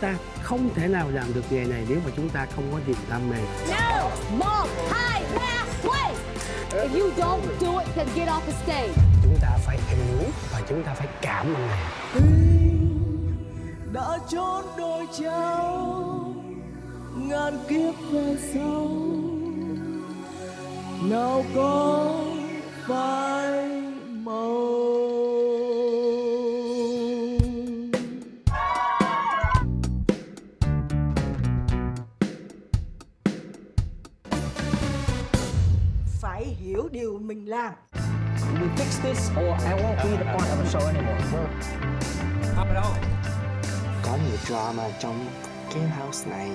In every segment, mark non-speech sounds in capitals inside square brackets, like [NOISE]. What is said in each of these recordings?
chúng ta không thể nào làm được nghề này nếu mà chúng ta không có niềm đam mê. No, một, hai, ba, If you don't do it, then get off the stage. Chúng ta phải hiểu và chúng ta phải cảm ơn này. đã chốn đôi trao ngàn kiếp về sau nào có phải fix this or I won't be the part of the show anymore. Well, Có nhiều drama trong Game house này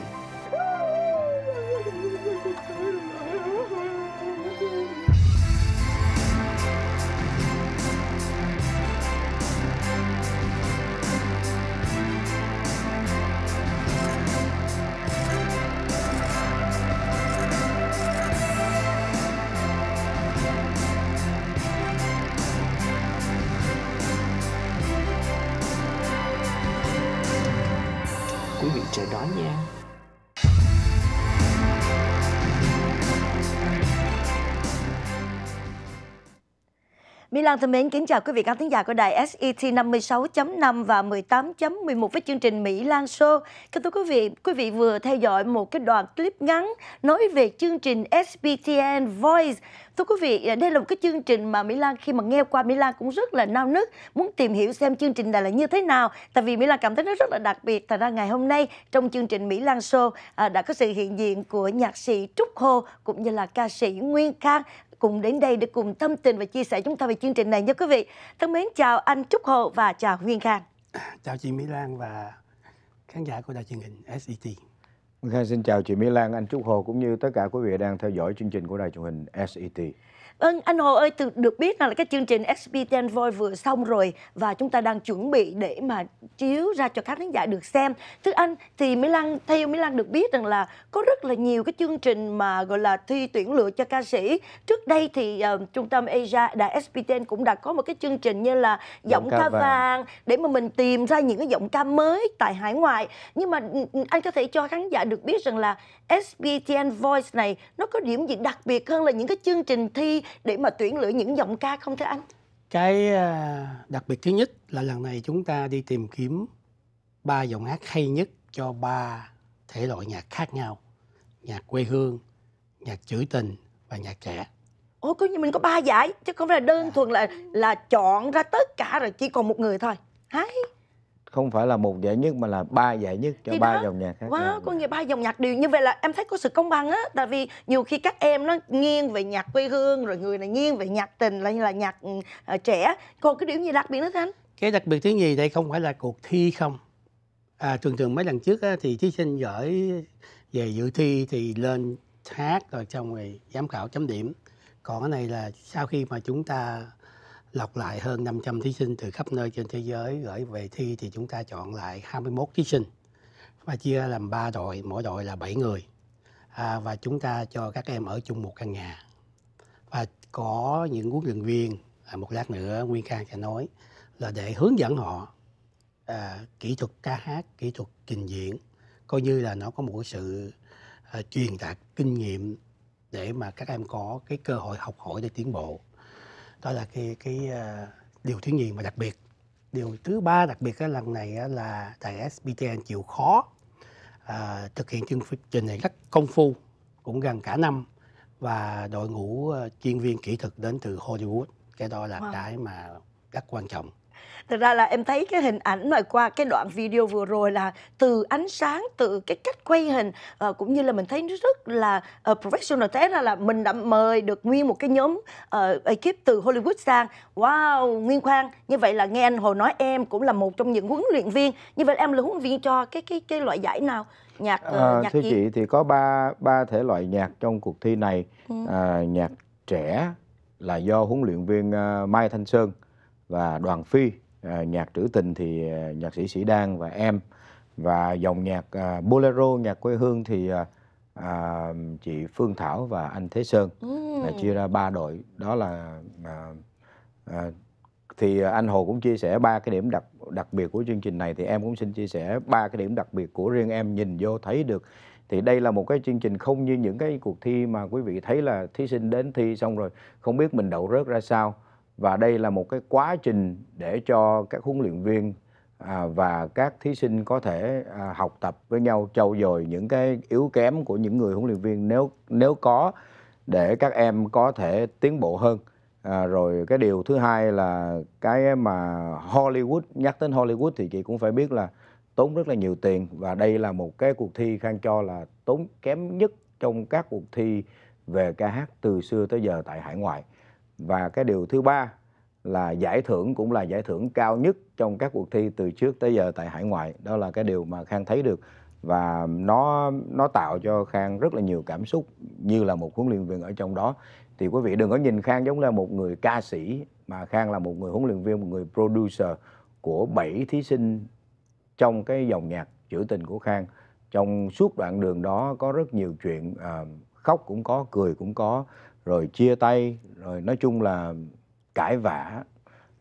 Lan thân mến, kính chào quý vị khán thính giả của đài SET 56.5 và 18.11 với chương trình Mỹ Lan Show. Kính thưa quý vị, quý vị vừa theo dõi một cái đoạn clip ngắn nói về chương trình SBTN Voice. Thưa quý vị, đây là một cái chương trình mà Mỹ Lan khi mà nghe qua Mỹ Lan cũng rất là nao nức muốn tìm hiểu xem chương trình này là như thế nào. Tại vì Mỹ Lan cảm thấy nó rất là đặc biệt. Thật ra ngày hôm nay trong chương trình Mỹ Lan Show à, đã có sự hiện diện của nhạc sĩ Trúc Hồ cũng như là ca sĩ Nguyên Khang cùng đến đây để cùng tâm tình và chia sẻ chúng ta về chương trình này nha quý vị. Thân mến chào anh Trúc Hồ và chào huyên Khang. Chào chị Mỹ Lan và khán giả của đài truyền hình SET. Nguyên Khang xin chào chị Mỹ Lan, anh Trúc Hồ cũng như tất cả quý vị đang theo dõi chương trình của đài truyền hình SET. Vâng, anh Hồ ơi, từ được biết là cái chương trình SPTN Voice vừa xong rồi và chúng ta đang chuẩn bị để mà chiếu ra cho các khán giả được xem. Thưa anh, thì Mỹ Lan, theo Mỹ Lan được biết rằng là có rất là nhiều cái chương trình mà gọi là thi tuyển lựa cho ca sĩ. Trước đây thì uh, Trung tâm Asia, đài SPTN cũng đã có một cái chương trình như là giọng ca, ca vàng. vàng để mà mình tìm ra những cái giọng ca mới tại hải ngoại. Nhưng mà anh có thể cho khán giả được biết rằng là SPTN Voice này nó có điểm gì đặc biệt hơn là những cái chương trình thi để mà tuyển lựa những giọng ca không thưa anh cái à, đặc biệt thứ nhất là lần này chúng ta đi tìm kiếm ba giọng hát hay nhất cho ba thể loại nhạc khác nhau nhạc quê hương nhạc trữ tình và nhạc trẻ Ôi có như mình có ba giải chứ không phải là đơn à. thuần là là chọn ra tất cả rồi chỉ còn một người thôi. Hay không phải là một giải nhất mà là ba giải nhất cho ba dòng nhạc khác wow, có nghĩa ba dòng nhạc đều như vậy là em thấy có sự công bằng á tại vì nhiều khi các em nó nghiêng về nhạc quê hương rồi người này nghiêng về nhạc tình là như là nhạc uh, trẻ còn cái điểm gì đặc biệt nữa thanh cái đặc biệt thứ gì đây không phải là cuộc thi không à, thường thường mấy lần trước á, thì thí sinh giỏi về dự thi thì lên hát rồi xong rồi giám khảo chấm điểm còn cái này là sau khi mà chúng ta lọc lại hơn 500 thí sinh từ khắp nơi trên thế giới gửi về thi thì chúng ta chọn lại 21 thí sinh và chia làm 3 đội, mỗi đội là 7 người. À, và chúng ta cho các em ở chung một căn nhà. Và có những huấn luyện viên, à, một lát nữa Nguyên Khang sẽ nói là để hướng dẫn họ à, kỹ thuật ca hát, kỹ thuật trình diễn coi như là nó có một sự à, truyền đạt kinh nghiệm để mà các em có cái cơ hội học hỏi để tiến bộ đó là cái cái uh, điều thứ nhì mà đặc biệt điều thứ ba đặc biệt cái lần này là tại SBTN chịu khó à, thực hiện chương trình này rất công phu cũng gần cả năm và đội ngũ ờ, chuyên viên kỹ thuật đến từ Hollywood cái đó là wow. cái mà rất quan trọng thật ra là em thấy cái hình ảnh mà qua cái đoạn video vừa rồi là từ ánh sáng từ cái cách quay hình uh, cũng như là mình thấy rất là uh, professional thế ra là mình đã mời được nguyên một cái nhóm uh, ekip từ Hollywood sang wow Nguyên Khoan như vậy là nghe anh Hồ nói em cũng là một trong những huấn luyện viên như vậy em là huấn luyện viên cho cái cái cái loại giải nào nhạc uh, à, nhạc thưa gì? chị thì có ba ba thể loại nhạc trong cuộc thi này ừ. à, nhạc trẻ là do huấn luyện viên uh, Mai Thanh Sơn và Đoàn Phi À, nhạc trữ tình thì à, nhạc sĩ Sĩ Đan và em và dòng nhạc à, bolero nhạc quê hương thì chị Phương Thảo và anh Thế Sơn là chia ra ba đội đó là thì anh Hồ cũng chia sẻ ba cái điểm đặc đặc biệt của chương trình này thì em cũng xin chia sẻ ba cái điểm đặc biệt của riêng em nhìn vô thấy được thì đây là một cái chương trình không như những cái cuộc thi mà quý vị thấy là thí sinh đến thi xong rồi không biết mình đậu rớt ra sao và đây là một cái quá trình để cho các huấn luyện viên à, và các thí sinh có thể à, học tập với nhau trau dồi những cái yếu kém của những người huấn luyện viên nếu nếu có để các em có thể tiến bộ hơn à, rồi cái điều thứ hai là cái mà Hollywood nhắc đến Hollywood thì chị cũng phải biết là tốn rất là nhiều tiền và đây là một cái cuộc thi khang cho là tốn kém nhất trong các cuộc thi về ca hát từ xưa tới giờ tại hải ngoại và cái điều thứ ba là giải thưởng cũng là giải thưởng cao nhất trong các cuộc thi từ trước tới giờ tại hải ngoại đó là cái điều mà khang thấy được và nó nó tạo cho khang rất là nhiều cảm xúc như là một huấn luyện viên ở trong đó thì quý vị đừng có nhìn khang giống là một người ca sĩ mà khang là một người huấn luyện viên một người producer của bảy thí sinh trong cái dòng nhạc trữ tình của khang trong suốt đoạn đường đó có rất nhiều chuyện uh, khóc cũng có cười cũng có rồi chia tay rồi nói chung là cãi vã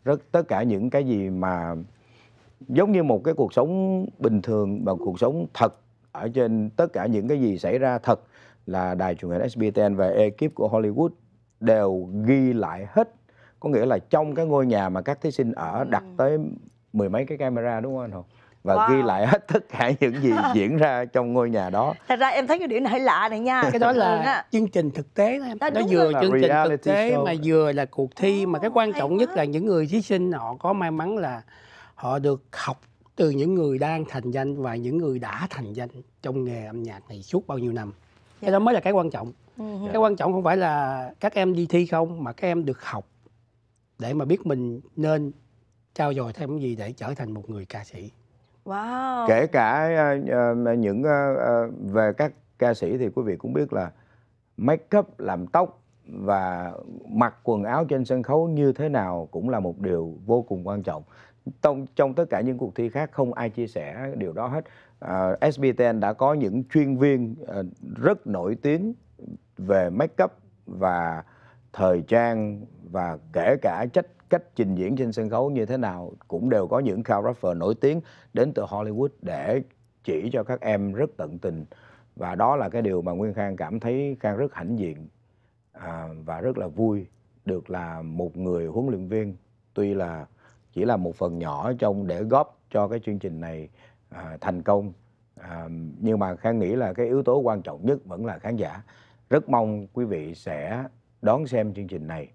rất tất cả những cái gì mà giống như một cái cuộc sống bình thường và cuộc sống thật ở trên tất cả những cái gì xảy ra thật là đài truyền hình SBTN và ekip của Hollywood đều ghi lại hết có nghĩa là trong cái ngôi nhà mà các thí sinh ở đặt ừ. tới mười mấy cái camera đúng không anh Hồng? và wow. ghi lại hết tất cả những gì [LAUGHS] diễn ra trong ngôi nhà đó thật ra em thấy cái điểm này hơi lạ này nha cái đó là chương trình thực tế đó em đó, nó vừa là chương trình thực tế show. mà vừa là cuộc thi mà cái quan trọng nhất là những người thí sinh họ có may mắn là họ được học từ những người đang thành danh và những người đã thành danh trong nghề âm nhạc này suốt bao nhiêu năm dạ. cái đó mới là cái quan trọng ừ. dạ. cái quan trọng không phải là các em đi thi không mà các em được học để mà biết mình nên trao dồi thêm cái gì để trở thành một người ca sĩ Wow. Kể cả uh, những uh, uh, về các ca sĩ thì quý vị cũng biết là make up làm tóc và mặc quần áo trên sân khấu như thế nào cũng là một điều vô cùng quan trọng. Trong, trong tất cả những cuộc thi khác không ai chia sẻ điều đó hết. Uh, SBTN đã có những chuyên viên uh, rất nổi tiếng về make up và thời trang và kể cả cách cách trình diễn trên sân khấu như thế nào cũng đều có những choreographer nổi tiếng đến từ Hollywood để chỉ cho các em rất tận tình và đó là cái điều mà Nguyên Khang cảm thấy Khang rất hãnh diện à, và rất là vui được là một người huấn luyện viên tuy là chỉ là một phần nhỏ trong để góp cho cái chương trình này à, thành công à, nhưng mà khang nghĩ là cái yếu tố quan trọng nhất vẫn là khán giả rất mong quý vị sẽ đón xem chương trình này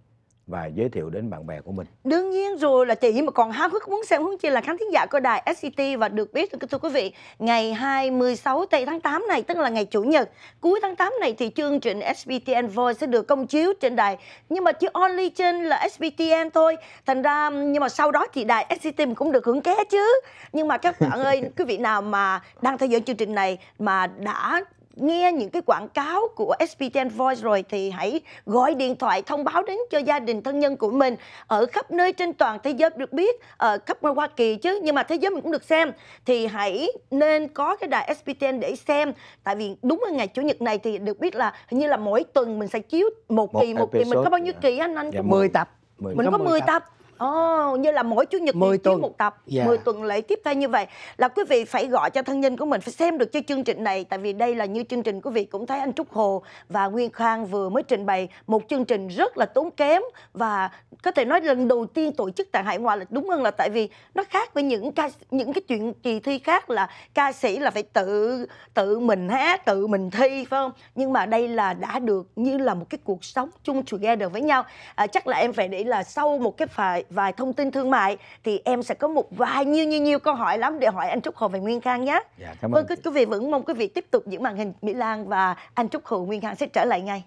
và giới thiệu đến bạn bè của mình. Đương nhiên rồi là chị mà còn háo hức muốn xem huống chi là khán thính giả của đài SCT và được biết thưa quý vị, ngày 26 tây tháng 8 này tức là ngày chủ nhật, cuối tháng 8 này thì chương trình SBTN Voice sẽ được công chiếu trên đài nhưng mà chỉ only trên là SBTN thôi. Thành ra nhưng mà sau đó thì đài SCT cũng được hưởng ké chứ. Nhưng mà các bạn ơi, [LAUGHS] quý vị nào mà đang theo dõi chương trình này mà đã nghe những cái quảng cáo của SPTN Voice rồi thì hãy gọi điện thoại thông báo đến cho gia đình thân nhân của mình ở khắp nơi trên toàn thế giới được biết ở ờ, khắp ngoài Hoa Kỳ chứ nhưng mà thế giới mình cũng được xem thì hãy nên có cái đài SPTN để xem tại vì đúng là ngày chủ nhật này thì được biết là hình như là mỗi tuần mình sẽ chiếu một, một kỳ một episode. kỳ mình có bao nhiêu dạ. kỳ anh anh dạ, 10 tập mình có 10 tập Ồ, oh, như là mỗi chủ nhật 10 tuần một tập, yeah. Dạ. 10 tuần lễ tiếp theo như vậy là quý vị phải gọi cho thân nhân của mình phải xem được cho chương trình này tại vì đây là như chương trình quý vị cũng thấy anh Trúc Hồ và Nguyên Khang vừa mới trình bày một chương trình rất là tốn kém và có thể nói lần đầu tiên tổ chức tại hải ngoại là đúng hơn là tại vì nó khác với những ca những cái chuyện kỳ thi khác là ca sĩ là phải tự tự mình hát, tự mình thi phải không? Nhưng mà đây là đã được như là một cái cuộc sống chung together với nhau. À, chắc là em phải để là sau một cái phải vài thông tin thương mại thì em sẽ có một vài nhiều nhiều nhiều câu hỏi lắm để hỏi anh Trúc Hồ và Nguyên Khang nhé. Dạ, cảm ơn. Vâng, quý vị vẫn mong quý vị tiếp tục những màn hình Mỹ Lan và anh Trúc Hồ Nguyên Khang sẽ trở lại ngay.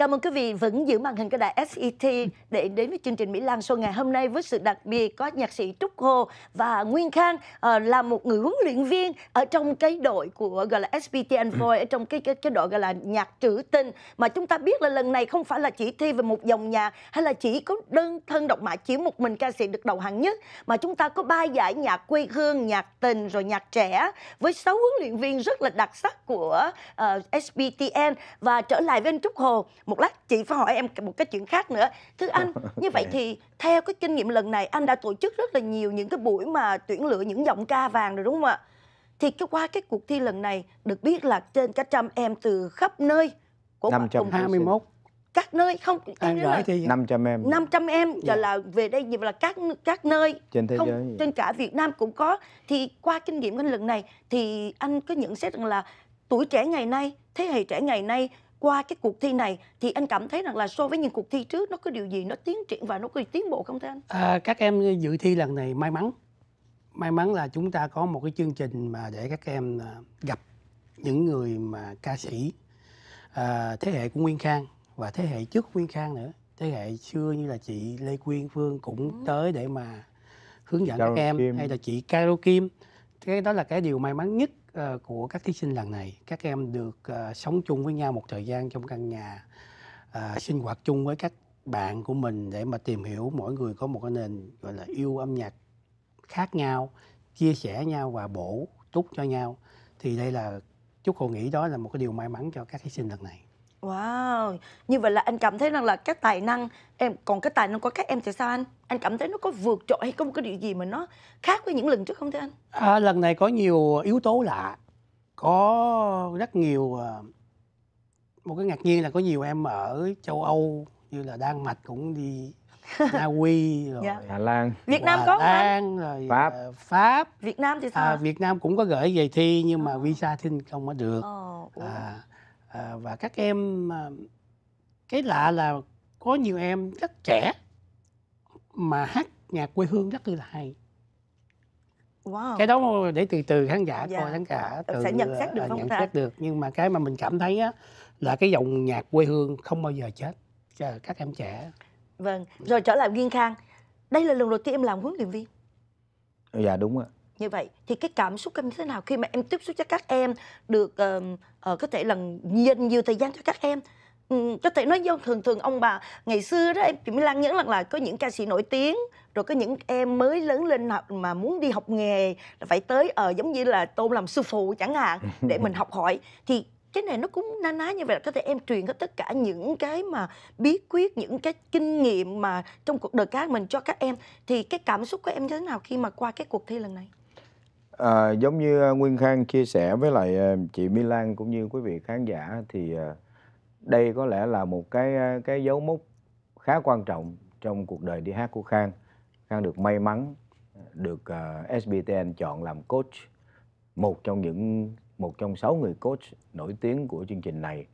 Cảm ơn quý vị vẫn giữ màn hình cái đài SET để đến với chương trình Mỹ Lan Show ngày hôm nay với sự đặc biệt có nhạc sĩ Trúc Hồ và Nguyên Khang ờ, là một người huấn luyện viên ở trong cái đội của gọi là SPTN voi ừ. ở trong cái, cái cái đội gọi là nhạc trữ tình mà chúng ta biết là lần này không phải là chỉ thi về một dòng nhạc hay là chỉ có đơn thân độc mã chiếm một mình ca sĩ được đầu hàng nhất mà chúng ta có ba giải nhạc quê hương, nhạc tình rồi nhạc trẻ với sáu huấn luyện viên rất là đặc sắc của uh, ờ, SPTN và trở lại với anh Trúc Hồ một lát chị phải hỏi em một cái chuyện khác nữa thưa anh như vậy [LAUGHS] thì theo cái kinh nghiệm lần này anh đã tổ chức rất là nhiều những cái buổi mà tuyển lựa những giọng ca vàng rồi đúng không ạ thì cái qua cái cuộc thi lần này được biết là trên cả trăm em từ khắp nơi của 521 các nơi không à, là thì 500 em 500 em dạ. là về đây như là các các nơi trên thế không, giới trên cả Việt Nam cũng có thì qua kinh nghiệm cái lần này thì anh có nhận xét rằng là tuổi trẻ ngày nay thế hệ trẻ ngày nay qua cái cuộc thi này thì anh cảm thấy rằng là so với những cuộc thi trước nó có điều gì nó tiến triển và nó có tiến bộ không thưa anh? À, các em dự thi lần này may mắn may mắn là chúng ta có một cái chương trình mà để các em à, gặp những người mà ca sĩ à, thế hệ của Nguyên Khang và thế hệ trước Nguyên Khang nữa thế hệ xưa như là chị Lê Quyên Phương cũng ừ. tới để mà hướng dẫn Chào các em Kim. hay là chị Caro Kim cái đó là cái điều may mắn nhất Ờ, của các thí sinh lần này các em được uh, sống chung với nhau một thời gian trong căn nhà uh, sinh hoạt chung với các bạn của mình để mà tìm hiểu mỗi người có một cái nền gọi là yêu âm nhạc khác nhau chia sẻ nhau và bổ túc cho nhau thì đây là chúc cô nghĩ đó là một cái điều may mắn cho các thí sinh lần này Wow, như vậy là anh cảm thấy rằng là cái tài năng em còn cái tài năng của các em thì sao anh? Anh cảm thấy nó có vượt trội hay có một cái điều gì mà nó khác với những lần trước không thưa anh? À, lần này có nhiều ờ, yếu tố lạ, có rất nhiều ờ, một cái ngạc nhiên là có nhiều em ở châu Âu như là Đan Mạch cũng đi [LAUGHS] Na Uy rồi dạ. Hà Lan Việt Nam có Lan, rồi ờ, Pháp Pháp Việt Nam thì à, sao? À, Việt Nam cũng có gửi về thi nhưng mà visa thì không có được. Oh, à Ờ, và các em ờ, cái lạ là có nhiều em rất trẻ mà hát nhạc quê hương rất là hay wow. cái đó để từ từ khán giả dạ. coi khán giả tự sẽ nhận xét ờ, được nhận xét được nhưng mà cái mà mình cảm thấy á, là cái dòng nhạc quê hương không bao giờ chết cho các em trẻ vâng rồi trở lại Nguyên Khang đây là lần đầu tiên em làm huấn luyện viên dạ đúng ạ như vậy thì cái cảm xúc em như thế nào khi mà em tiếp xúc cho các em được uh, uh, có thể là dành nhiều thời gian cho các em Ừ, có thể nói do thường thường ông bà ngày xưa đó em chị Mỹ Lan nhớ rằng là có những ca sĩ nổi tiếng rồi có những em mới lớn lên mà muốn đi học nghề là phải tới ở ờ, uh, giống như là tôn làm sư phụ chẳng hạn [LAUGHS] để mình học hỏi thì cái này nó cũng na ná như vậy là có thể em truyền hết tất cả những cái mà bí quyết những cái kinh nghiệm mà trong cuộc đời cá mình cho các em thì cái cảm xúc của em như thế nào khi mà qua cái cuộc thi lần này à, giống như ờ, Nguyên Khang chia sẻ với lại ờ, chị Milan cũng như quý vị khán giả thì đây có lẽ là một cái cái dấu mốc khá quan trọng trong cuộc đời đi hát của Khang. Khang được may mắn được uh, SBTN chọn làm coach một trong những một trong sáu người coach nổi tiếng của chương trình này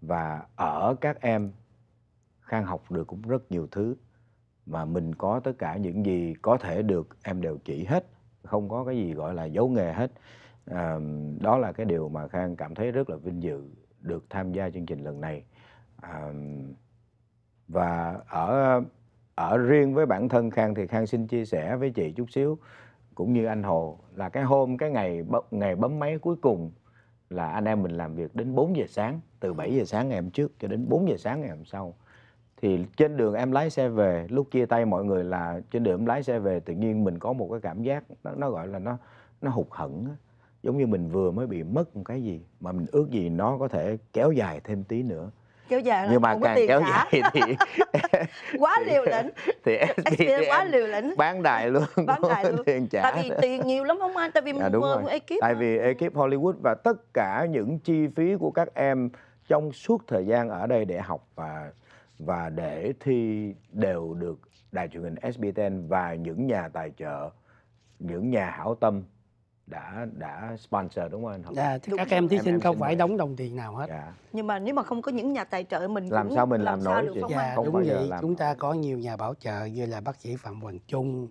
và ở các em Khang học được cũng rất nhiều thứ mà mình có tất cả những gì có thể được em đều chỉ hết không có cái gì gọi là giấu nghề hết à, đó là cái điều mà khang cảm thấy rất là vinh dự được tham gia chương trình lần này à, và ở ở riêng với bản thân khang thì khang xin chia sẻ với chị chút xíu cũng như anh hồ là cái hôm cái ngày ngày bấm máy cuối cùng là anh em mình làm việc đến 4 giờ sáng từ 7 giờ sáng ngày hôm trước cho đến 4 giờ sáng ngày hôm sau thì trên đường em lái xe về lúc chia tay mọi người là trên đường em lái xe về tự nhiên mình có một cái cảm giác nó, nó gọi là nó nó hụt hẫng giống như mình vừa mới bị mất một cái gì mà mình ước gì nó có thể kéo dài thêm tí nữa kéo dài nhưng mà càng kéo cả. dài thì [LAUGHS] quá [LAUGHS] liều lĩnh [LAUGHS] thì SPM quá liều lĩnh bán đại luôn bán đại luôn tiền trả tại vì tiền nhiều lắm không anh tại vì à, đúng rồi. ekip tại vì ekip Hollywood và tất cả những chi phí của các em trong suốt thời gian ở đây để học và và để thi đều được đài truyền hình SBTN và những nhà tài trợ, những nhà hảo tâm đã đã sponsor đúng không anh Dạ, dạ đúng. các em thí sinh không phải đóng đồng tiền nào hết. Dạ. Nhưng mà nếu mà không có những nhà tài trợ mình làm cũng sao mình làm, làm nổi được Không dạ, không đúng vậy. Làm... Chúng ta có nhiều nhà bảo trợ như là bác sĩ Phạm Hoàng Trung,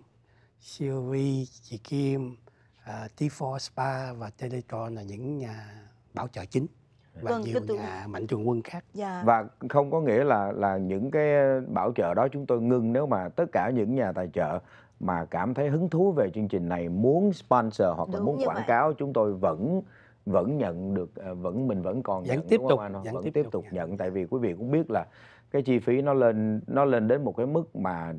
siêu vi chị Kim, uh, ờ, T4 Spa và Teletron là những nhà bảo trợ chính và vâng, nhiều nhà mạnh thường quân khác dạ. và không có nghĩa là là những cái bảo trợ đó chúng tôi ngưng nếu mà tất cả những nhà tài trợ mà cảm thấy hứng thú về chương trình này muốn sponsor hoặc Đúng là muốn quảng vậy. cáo chúng tôi vẫn vẫn nhận được ờ, vẫn mình vẫn còn vẫn nhận, tiếp tục anh? vẫn tiếp, tiếp tục nhận, nhận tại vì quý vị cũng biết là cái chi phí nó lên nó lên đến một cái mức mà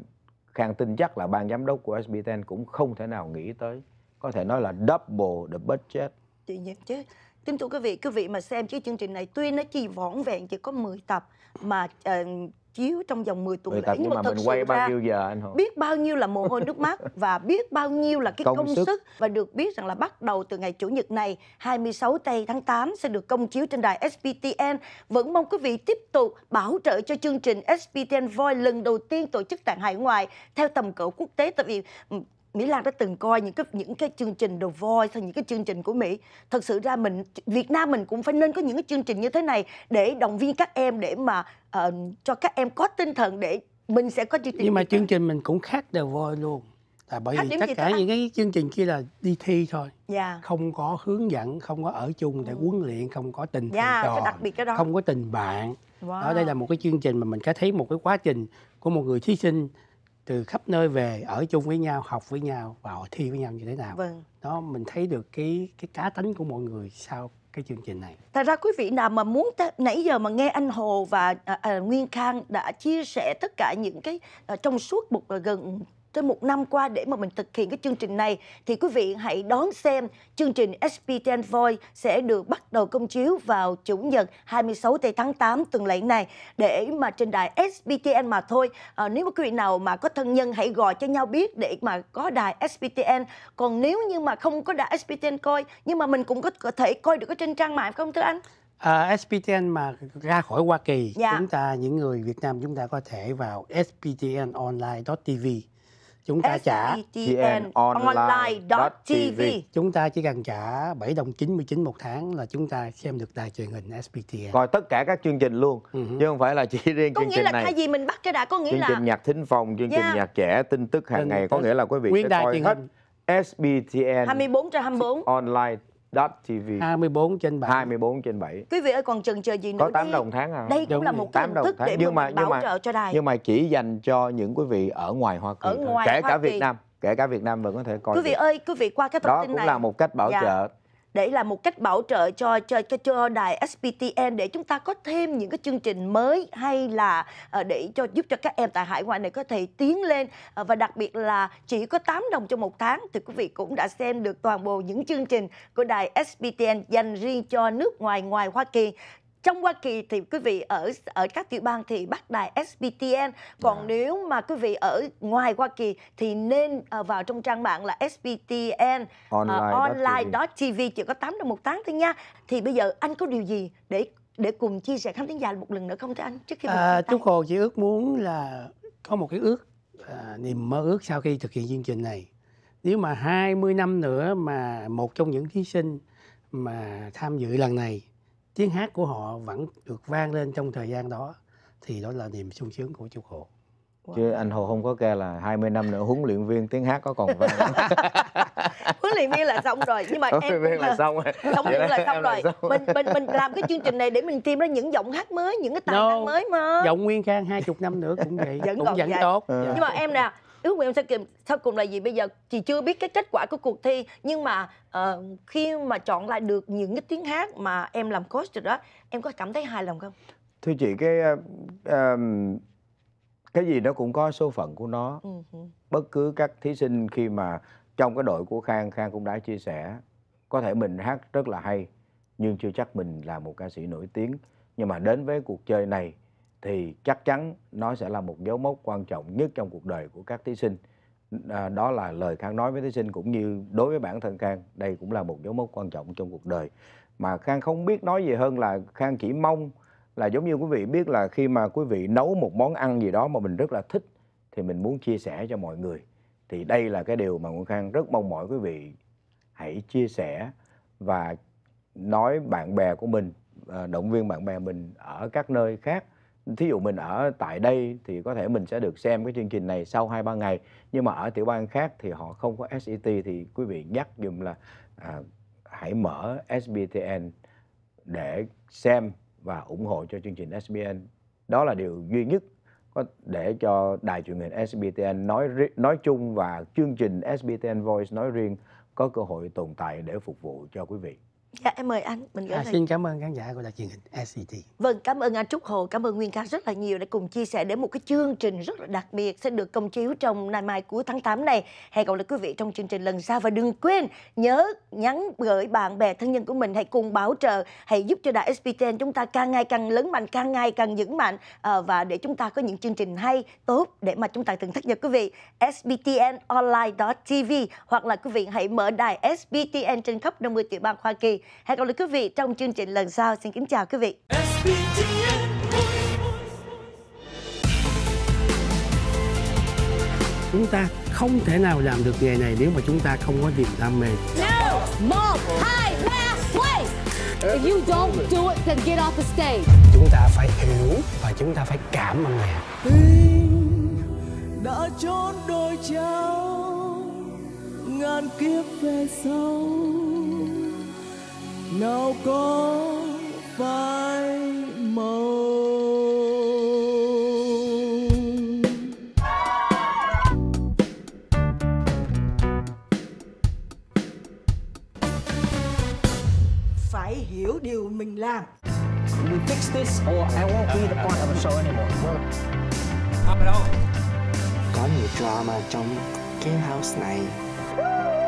khang tin chắc là ban giám đốc của sb cũng không thể nào nghĩ tới có thể nói là double the budget chị chứ Kính thưa quý vị, quý vị mà xem cái chương trình này tuy nó chỉ vỏn vẹn chỉ có 10 tập mà uh, chiếu trong vòng 10 tuần lễ nhưng, mà, mà thật mình quay ra, bao nhiêu giờ anh Hùng? Biết bao nhiêu là mồ hôi nước mắt và biết bao nhiêu là cái công, công sức. sức và được biết rằng là bắt đầu từ ngày chủ nhật này 26 tây tháng 8 sẽ được công chiếu trên đài SPTN. Vẫn mong quý vị tiếp tục bảo trợ cho chương trình SPTN Voice lần đầu tiên tổ chức tại hải ngoại theo tầm cỡ quốc tế tại vì Mỹ Lan đã từng coi những cái những cái chương trình The Voice hay những cái chương trình của Mỹ thật sự ra mình Việt Nam mình cũng phải nên có những cái chương trình như thế này để động viên các em để mà uh, cho các em có tinh thần để mình sẽ có chương trình nhưng mà chương trình mình cũng khác The Voice luôn là bởi vì tất cả những cái chương trình kia là đi thi thôi yeah. Dạ. không có hướng dẫn không có ở chung để ừ. huấn luyện không có tình dạ, yeah, trò đặc biệt cái đó. không có tình bạn wow. đó đây là một cái chương trình mà mình có thấy một cái quá trình của một người thí sinh từ khắp nơi về ở chung với nhau học với nhau và hội thi với nhau như thế nào vâng. đó mình thấy được cái cái cá tính của mọi người sau cái chương trình này thật ra quý vị nào mà muốn nãy giờ mà nghe anh Hồ và à, à, Nguyên Khang đã chia sẻ tất cả những cái à, trong suốt một ờ, gần trên một năm qua để mà mình thực hiện cái chương trình này thì quý vị hãy đón xem chương trình SPTN Voice sẽ được bắt đầu công chiếu vào chủ nhật 26 tháng 8 tuần lễ này để mà trên đài SPTN mà thôi. À, nếu mà quý vị nào mà có thân nhân hãy gọi cho nhau biết để mà có đài SPTN. Còn nếu như mà không có đài SPTN coi nhưng mà mình cũng có thể coi được ở trên trang mạng không thưa anh? Uh, à, SPTN mà ra khỏi Hoa Kỳ, dạ. chúng ta những người Việt Nam chúng ta có thể vào sptnonline.tv chúng ta trả vnonline.tv chúng ta chỉ cần trả 7 đồng 99 một tháng là chúng ta xem được đài truyền hình SPTN coi tất cả các chương trình luôn uh-huh. chứ không phải là chỉ riêng có chương trình này có nghĩa là thay vì mình bắt cái đài có nghĩa chương là chương trình nhạc thính phòng chương yeah. trình dạ. nhạc trẻ tin tức hàng ngày có nghĩa là quý vị sẽ coi hết SBTN 24 24 online TV 24 trên 7 24 trên 7 Quý vị ơi còn chần chờ gì nữa Có 8 đồng tháng à Đây cũng là một cái hình thức để nhưng mà, nhưng bảo mà, trợ cho đài Nhưng mà chỉ dành cho những quý vị ở ngoài Hoa Kỳ ở ngoài Kể Hoa cả Việt Nam Kể cả Việt Nam vẫn có thể coi Quý vị được. ơi, quý vị qua cái thông Đó tin này Đó cũng là một cách bảo dạ. trợ để là một cách bảo trợ cho cho cho, cho đài SPTN để chúng ta có thêm những cái chương trình mới hay là ờ, để cho giúp cho các em tại hải ngoại này có thể tiến lên ờ, và đặc biệt là chỉ có 8 đồng cho một tháng thì quý vị cũng đã xem được toàn bộ những chương trình của đài SPTN dành riêng cho nước ngoài ngoài Hoa Kỳ trong Hoa Kỳ thì quý vị ở ở các tiểu bang thì bắt đài SBTN còn à. nếu mà quý vị ở ngoài Hoa Kỳ thì nên ờ, vào trong trang mạng là SBTN ờ, online, uh, đó TV chỉ có 8 đồng một tháng thôi nha thì bây giờ anh có điều gì để để cùng chia sẻ khán thính giả một lần nữa không thưa anh trước khi mình à, chúng hồ chỉ ước muốn là có một cái ước à, niềm mơ ước sau khi thực hiện chương trình này nếu mà 20 năm nữa mà một trong những thí sinh mà tham dự lần này tiếng hát của họ vẫn được vang lên trong thời gian đó thì đó là niềm sung sướng của chú hồ. Wow. chứ anh hồ không có kê là 20 năm nữa huấn luyện viên tiếng hát có còn vang [LAUGHS] huấn luyện viên là xong rồi nhưng mà huấn luyện viên là xong rồi huấn luyện viên là xong rồi mình mình mình làm cái chương trình này để mình tìm ra những giọng hát mới những cái tài năng no, mới mà giọng nguyên khang hai chục năm nữa cũng vậy [LAUGHS] vẫn cũng còn vẫn vậy. tốt ừ. nhưng mà em nè ước nguyện sau cùng sau cùng là gì bây giờ chị chưa biết cái kết quả của cuộc thi nhưng mà uh, khi mà chọn lại được những cái tiếng hát mà em làm coach rồi đó em có cảm thấy hài lòng không thưa chị cái uh, cái gì nó cũng có số phận của nó uh ừ, -huh. Ừ. bất cứ các thí sinh khi mà trong cái đội của khang khang cũng đã chia sẻ có thể mình hát rất là hay nhưng chưa chắc mình là một ca sĩ nổi tiếng nhưng mà đến với cuộc chơi này thì chắc chắn nó sẽ là một dấu mốc quan trọng nhất trong cuộc đời của các thí sinh à, đó là lời khang nói với thí sinh cũng như đối với bản thân khang đây cũng là một dấu mốc quan trọng trong cuộc đời mà khang không biết nói gì hơn là khang chỉ mong là giống như quý vị biết là khi mà quý vị nấu một món ăn gì đó mà mình rất là thích thì mình muốn chia sẻ cho mọi người thì đây là cái điều mà nguyễn khang rất mong mỏi quý vị hãy chia sẻ và nói bạn bè của mình à, động viên bạn bè mình ở các nơi khác thí dụ mình ở tại đây thì có thể mình sẽ được xem cái chương trình này sau hai ba ngày nhưng mà ở tiểu bang khác thì họ không có SET thì quý vị nhắc dùm là à, hãy mở SBTN để xem và ủng hộ cho chương trình SBN đó là điều duy nhất có để cho đài truyền hình SBTN nói nói chung và chương trình SBTN Voice nói riêng có cơ hội tồn tại để phục vụ cho quý vị. Dạ em mời anh mình gửi à, Xin cảm ơn khán giả của đài truyền hình SCT Vâng cảm ơn anh Trúc Hồ Cảm ơn Nguyên Khang rất là nhiều Đã cùng chia sẻ đến một cái chương trình rất là đặc biệt Sẽ được công chiếu trong ngày mai cuối tháng 8 này Hẹn gặp lại quý vị trong chương trình lần sau Và đừng quên nhớ nhắn gửi bạn bè thân nhân của mình Hãy cùng bảo trợ Hãy giúp cho đài SPTN chúng ta càng ngày càng lớn mạnh Càng ngày càng vững mạnh ờ, Và để chúng ta có những chương trình hay tốt Để mà chúng ta từng thắc nhật quý vị SBTN Online.tv Hoặc là quý vị hãy mở đài SBTN trên khắp 50 tiểu bang Hoa Kỳ Hẹn gặp lại quý vị trong chương trình lần sau. Xin kính chào quý vị. Chúng ta không thể nào làm được nghề này nếu mà chúng ta không có niềm đam mê. No, một, hai, ba, quay. If you don't do it, then get off the stage. Chúng ta phải hiểu và chúng ta phải cảm ơn nghề. đã chốn đôi trao ngàn kiếp về sau nào có phai màu phải hiểu điều mình làm We fix this or I won't be the point of the show anymore. Có nhiều drama trong cái house này.